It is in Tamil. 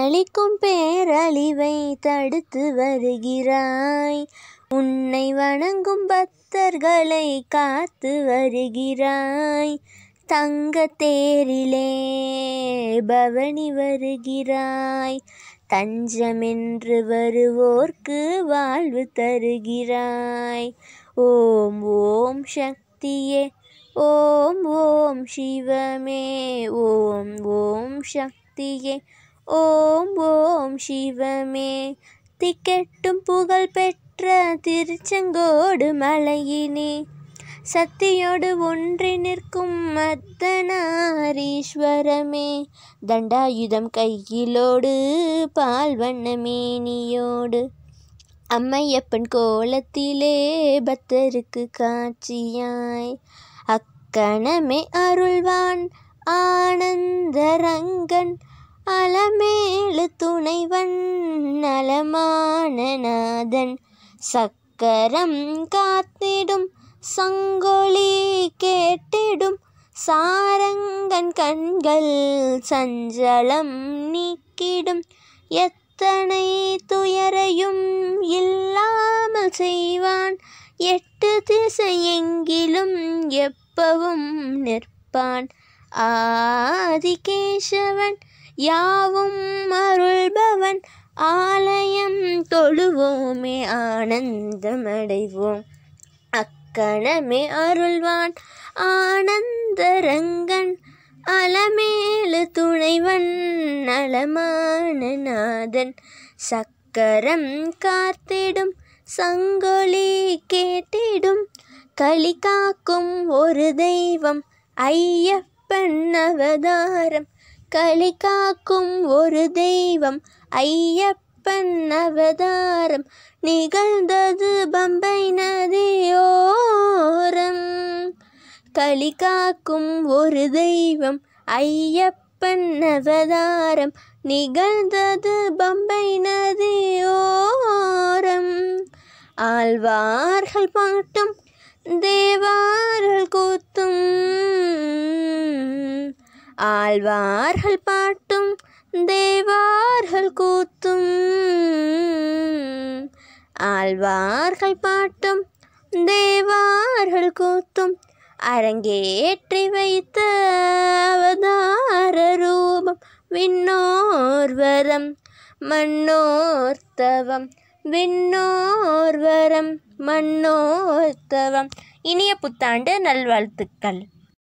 அளிக்கும் பேரழிவை தடுத்து வருகிறாய் உன்னை வணங்கும் பக்தர்களை காத்து வருகிறாய் தங்க தேரிலே பவனி வருகிறாய் தஞ்சமென்று வருவோர்க்கு வாழ்வு தருகிறாய் ஓம் ஓம் சக்தியே ஓம் ஓம் சிவமே ஓம் ஓம் சக்தியே ஓம் ஓம் சிவமே திக்கெட்டும் புகழ் பெற்ற திருச்செங்கோடு மலையினே சக்தியோடு ஒன்றி நிற்கும் மத்தனாரீஸ்வரமே தண்டாயுதம் கையிலோடு பால் வண்ண மேனியோடு அம்மையப்பன் கோலத்திலே பத்தருக்கு காட்சியாய் அக்கணமே அருள்வான் ஆனந்தரங்கன் அலமேலு துணைவன் நலமானநாதன் சக்கரம் காத்திடும் சங்கொலி கேட்டிடும் சாரங்கன் கண்கள் சஞ்சலம் நீக்கிடும் எத்தனை துயரையும் இல்லாமல் செய்வான் எட்டு திசையெங்கிலும் எப்பவும் நிற்பான் ஆதிகேசவன் யாவும் அருள்பவன் ஆலயம் தொழுவோமே ஆனந்தமடைவோம் அக்கணமே அருள்வான் ஆனந்தரங்கன் அலமேலு துணைவன் நலமான நாதன் சக்கரம் காத்திடும் சங்கொலி கேட்டிடும் களி காக்கும் ஒரு தெய்வம் ஐயப்பன் அவதாரம் களி காக்கும் ஒரு தெய்வம் ஐயப்பன் அவதாரம் நிகழ்ந்தது பம்பை நதியோரம் களி காக்கும் ஒரு தெய்வம் ஐயப்பன் அவதாரம் நிகழ்ந்தது பம்பை நதியோரம் ஆழ்வார்கள் பாட்டும் தேவார்கள் கூத்தும் ஆழ்வார்கள் பாட்டும் தேவார்கள் கூத்தும் ஆழ்வார்கள் பாட்டும் தேவார்கள் கூத்தும் அரங்கேற்றி வைத்த அவதார ரூபம் விண்ணோர்வரம் மண்ணோர்த்தவம் விண்ணோர்வரம் மண்ணோர்த்தவம் இனிய புத்தாண்டு நல்வாழ்த்துக்கள்